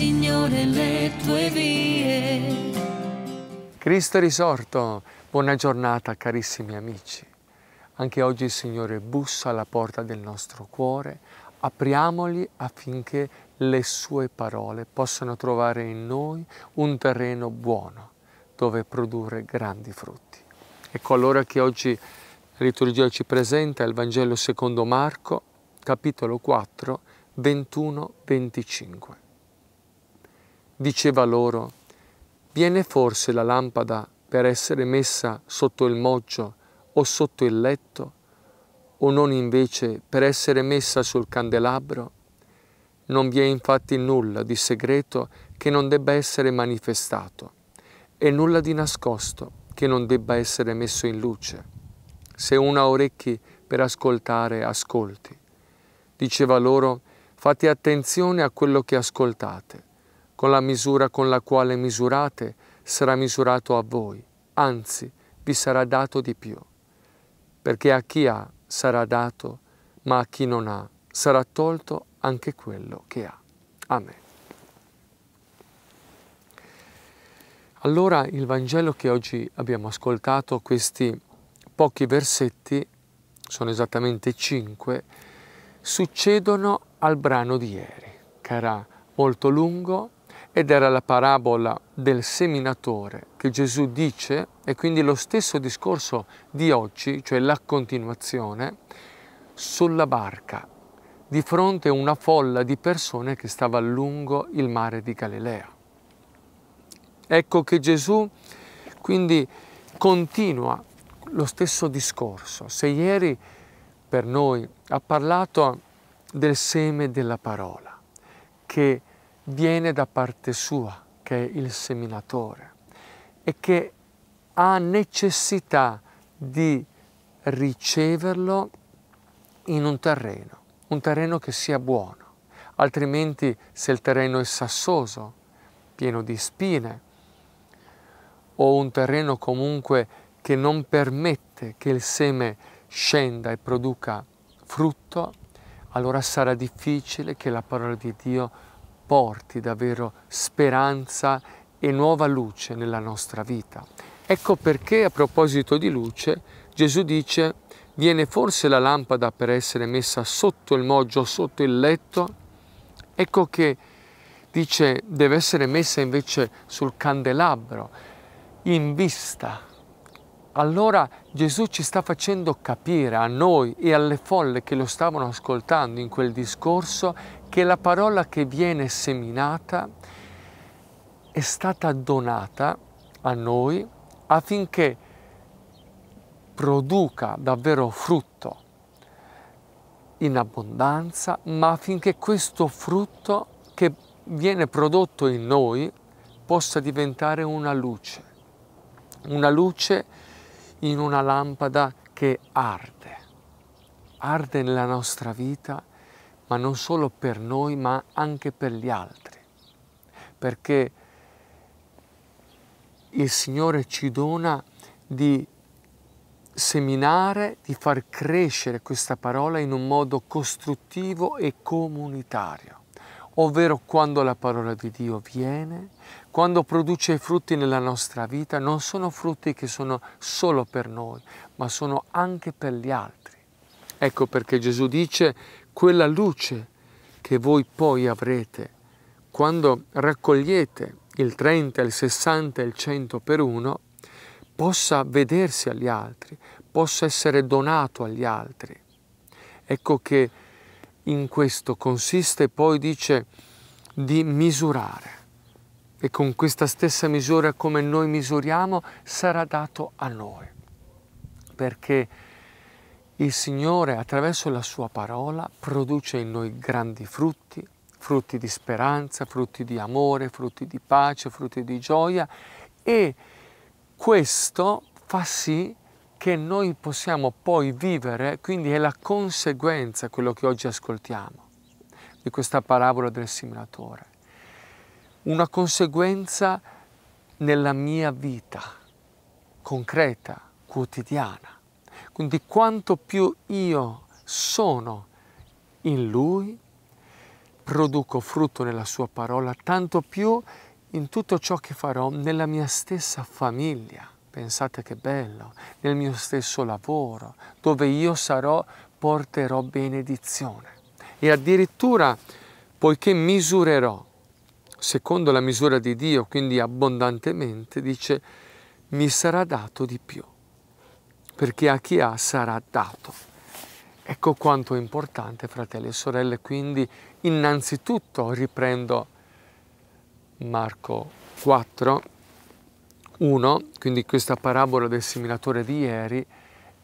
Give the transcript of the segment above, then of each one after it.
Signore, le tue vie. Cristo risorto. Buona giornata, carissimi amici. Anche oggi il Signore bussa alla porta del nostro cuore. Apriamoli affinché le sue parole possano trovare in noi un terreno buono dove produrre grandi frutti. Ecco allora che oggi la liturgia ci presenta il Vangelo secondo Marco, capitolo 4, 21-25 diceva loro, viene forse la lampada per essere messa sotto il moggio o sotto il letto, o non invece per essere messa sul candelabro? Non vi è infatti nulla di segreto che non debba essere manifestato e nulla di nascosto che non debba essere messo in luce. Se uno ha orecchi per ascoltare, ascolti. Diceva loro, fate attenzione a quello che ascoltate con la misura con la quale misurate sarà misurato a voi, anzi vi sarà dato di più, perché a chi ha sarà dato, ma a chi non ha sarà tolto anche quello che ha. Amen. Allora il Vangelo che oggi abbiamo ascoltato, questi pochi versetti, sono esattamente cinque, succedono al brano di ieri, che era molto lungo, ed era la parabola del seminatore che Gesù dice e quindi lo stesso discorso di oggi, cioè la continuazione, sulla barca di fronte a una folla di persone che stava lungo il mare di Galilea. Ecco che Gesù quindi continua lo stesso discorso. Se ieri per noi ha parlato del seme della parola, che viene da parte sua, che è il seminatore, e che ha necessità di riceverlo in un terreno, un terreno che sia buono, altrimenti se il terreno è sassoso, pieno di spine, o un terreno comunque che non permette che il seme scenda e produca frutto, allora sarà difficile che la parola di Dio porti davvero speranza e nuova luce nella nostra vita. Ecco perché a proposito di luce Gesù dice viene forse la lampada per essere messa sotto il moggio, sotto il letto? Ecco che dice deve essere messa invece sul candelabro, in vista. Allora Gesù ci sta facendo capire a noi e alle folle che lo stavano ascoltando in quel discorso che la parola che viene seminata è stata donata a noi affinché produca davvero frutto in abbondanza, ma affinché questo frutto che viene prodotto in noi possa diventare una luce, una luce in una lampada che arde, arde nella nostra vita ma non solo per noi, ma anche per gli altri, perché il Signore ci dona di seminare, di far crescere questa parola in un modo costruttivo e comunitario, ovvero quando la parola di Dio viene, quando produce frutti nella nostra vita, non sono frutti che sono solo per noi, ma sono anche per gli altri. Ecco perché Gesù dice quella luce che voi poi avrete quando raccogliete il 30, il 60, il 100 per uno, possa vedersi agli altri, possa essere donato agli altri. Ecco che in questo consiste poi, dice, di misurare. E con questa stessa misura come noi misuriamo sarà dato a noi. Perché il Signore attraverso la sua parola produce in noi grandi frutti, frutti di speranza, frutti di amore, frutti di pace, frutti di gioia e questo fa sì che noi possiamo poi vivere, quindi è la conseguenza quello che oggi ascoltiamo di questa parabola del simulatore, una conseguenza nella mia vita concreta, quotidiana. Quindi quanto più io sono in Lui, produco frutto nella Sua parola, tanto più in tutto ciò che farò nella mia stessa famiglia. Pensate che bello, nel mio stesso lavoro, dove io sarò, porterò benedizione. E addirittura, poiché misurerò, secondo la misura di Dio, quindi abbondantemente, dice, mi sarà dato di più perché a chi ha sarà dato. Ecco quanto è importante, fratelli e sorelle, quindi innanzitutto riprendo Marco 4, 1, quindi questa parabola del seminatore di ieri,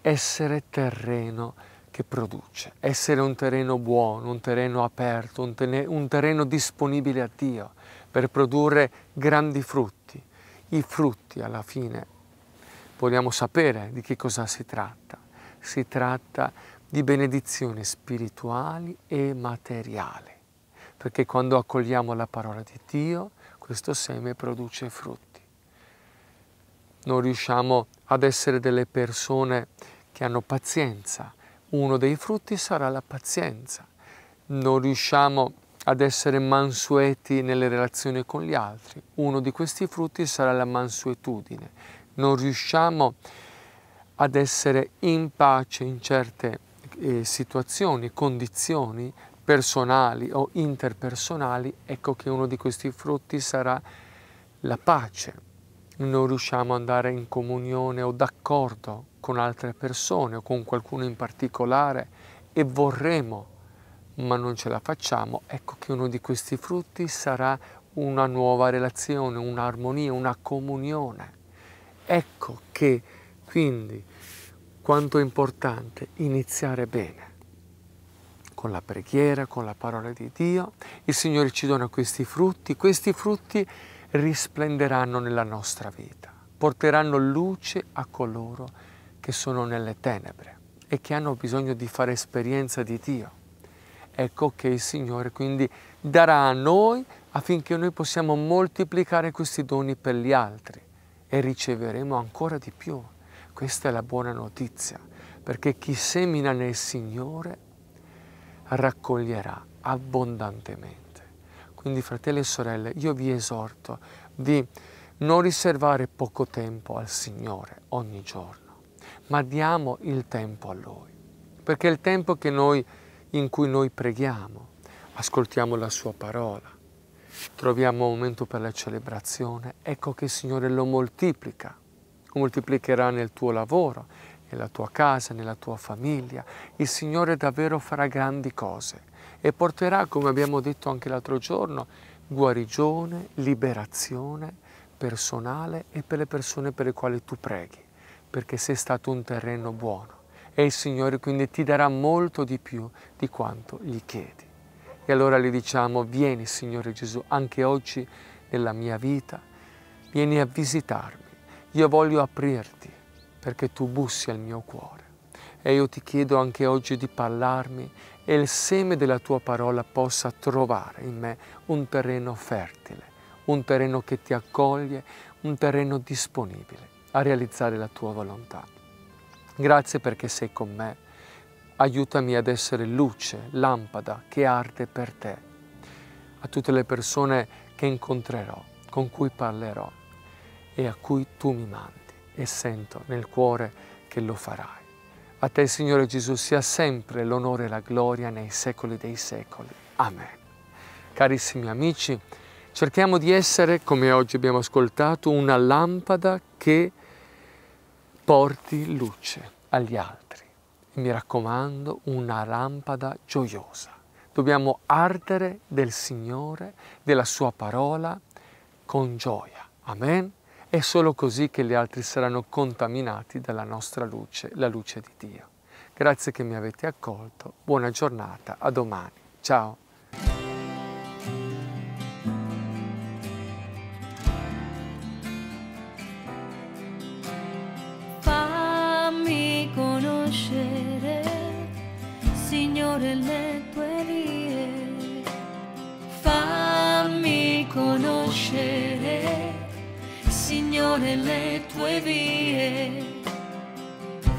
essere terreno che produce, essere un terreno buono, un terreno aperto, un, terreno, un terreno disponibile a Dio per produrre grandi frutti. I frutti alla fine vogliamo sapere di che cosa si tratta. Si tratta di benedizioni spirituali e materiali, perché quando accogliamo la parola di Dio, questo seme produce frutti. Non riusciamo ad essere delle persone che hanno pazienza. Uno dei frutti sarà la pazienza. Non riusciamo ad essere mansueti nelle relazioni con gli altri. Uno di questi frutti sarà la mansuetudine non riusciamo ad essere in pace in certe eh, situazioni, condizioni personali o interpersonali, ecco che uno di questi frutti sarà la pace. Non riusciamo ad andare in comunione o d'accordo con altre persone o con qualcuno in particolare e vorremmo, ma non ce la facciamo, ecco che uno di questi frutti sarà una nuova relazione, un'armonia, una comunione. Ecco che quindi quanto è importante iniziare bene con la preghiera, con la parola di Dio. Il Signore ci dona questi frutti, questi frutti risplenderanno nella nostra vita, porteranno luce a coloro che sono nelle tenebre e che hanno bisogno di fare esperienza di Dio. Ecco che il Signore quindi darà a noi affinché noi possiamo moltiplicare questi doni per gli altri e riceveremo ancora di più. Questa è la buona notizia, perché chi semina nel Signore raccoglierà abbondantemente. Quindi fratelli e sorelle, io vi esorto di non riservare poco tempo al Signore ogni giorno, ma diamo il tempo a Lui, perché è il tempo noi, in cui noi preghiamo, ascoltiamo la Sua parola, Troviamo un momento per la celebrazione. Ecco che il Signore lo moltiplica, lo moltiplicherà nel tuo lavoro, nella tua casa, nella tua famiglia. Il Signore davvero farà grandi cose e porterà, come abbiamo detto anche l'altro giorno, guarigione, liberazione personale e per le persone per le quali tu preghi, perché sei stato un terreno buono e il Signore quindi ti darà molto di più di quanto gli chiedi. E allora gli diciamo, vieni Signore Gesù, anche oggi nella mia vita, vieni a visitarmi. Io voglio aprirti perché tu bussi al mio cuore. E io ti chiedo anche oggi di parlarmi e il seme della tua parola possa trovare in me un terreno fertile, un terreno che ti accoglie, un terreno disponibile a realizzare la tua volontà. Grazie perché sei con me aiutami ad essere luce, lampada che arde per te, a tutte le persone che incontrerò, con cui parlerò e a cui tu mi mandi e sento nel cuore che lo farai. A te, Signore Gesù, sia sempre l'onore e la gloria nei secoli dei secoli. Amen. Carissimi amici, cerchiamo di essere, come oggi abbiamo ascoltato, una lampada che porti luce agli altri mi raccomando, una lampada gioiosa. Dobbiamo ardere del Signore, della Sua parola, con gioia. Amen? È solo così che gli altri saranno contaminati dalla nostra luce, la luce di Dio. Grazie che mi avete accolto, buona giornata, a domani. Ciao! conoscere, Signore, le tue vie.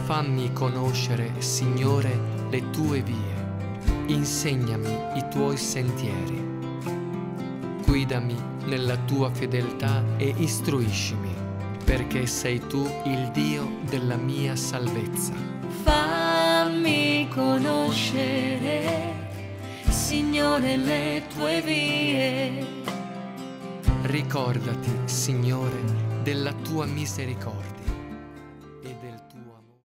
Fammi conoscere, Signore, le tue vie. Insegnami i tuoi sentieri. Guidami nella tua fedeltà e istruiscimi, perché sei tu il Dio della mia salvezza. Fammi conoscere, Signore, le tue vie. Ricordati, Signore, della tua misericordia.